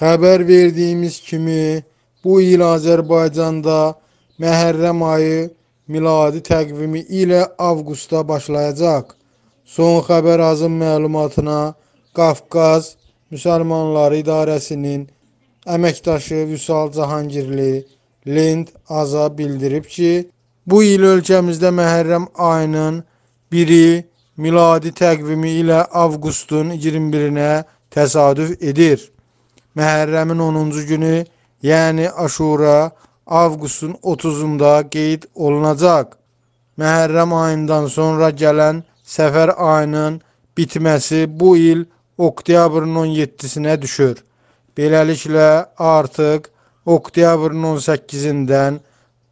Xəbər verdiyimiz kimi bu il Azərbaycanda Məhərrəm ayı miladi təqvimi ilə avqustda başlayacaq. Son xəbər azın məlumatına Qafqaz Müsəlmanları İdarəsinin əməkdaşı Vüsal Cahangirli Lind Aza bildirib ki, bu il ölkəmizdə Məhərrəm ayının biri miladi təqvimi ilə avqustun 21-nə təsadüf edir. Məhərrəmin 10-cu günü, yəni Aşura, avqustun 30-unda qeyd olunacaq. Məhərrəm ayından sonra gələn səfər ayının bitməsi bu il oktyabrın 17-sinə düşür. Beləliklə artıq oktyabrın 18-dən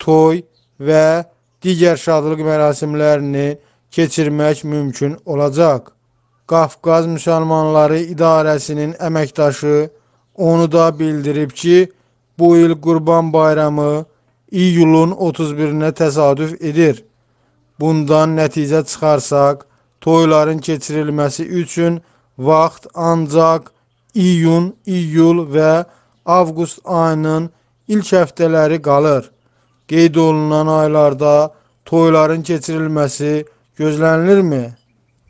toy və digər şadlıq mərasimlərini keçirmək mümkün olacaq. Qafqaz müsəlmanları idarəsinin əməkdaşı Onu da bildirib ki, bu il Qurban Bayramı iyulun 31-nə təsadüf edir. Bundan nəticə çıxarsaq, toyların keçirilməsi üçün vaxt ancaq iyun, iyul və avqust ayının ilk həftələri qalır. Qeyd olunan aylarda toyların keçirilməsi gözlənilirmi?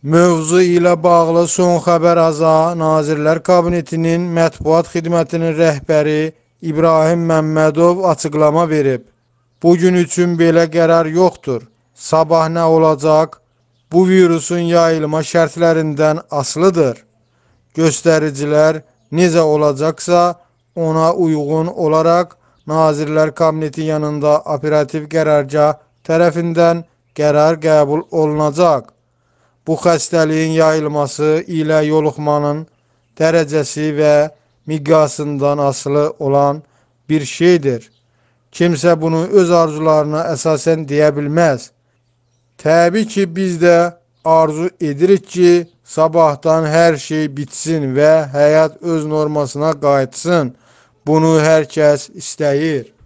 Mövzu ilə bağlı son xəbər aza Nazirlər Kabinetinin mətbuat xidmətinin rəhbəri İbrahim Məmmədov açıqlama verib. Bu gün üçün belə qərar yoxdur. Sabah nə olacaq? Bu virusun yayılma şərtlərindən asılıdır. Göstəricilər necə olacaqsa, ona uyğun olaraq Nazirlər Kabineti yanında operativ qərarca tərəfindən qərar qəbul olunacaq. Bu xəstəliyin yayılması ilə yoluxmanın dərəcəsi və miqyasından asılı olan bir şeydir. Kimsə bunu öz arzularına əsasən deyə bilməz. Təbii ki, biz də arzu edirik ki, sabahdan hər şey bitsin və həyat öz normasına qayıtsın. Bunu hər kəs istəyir.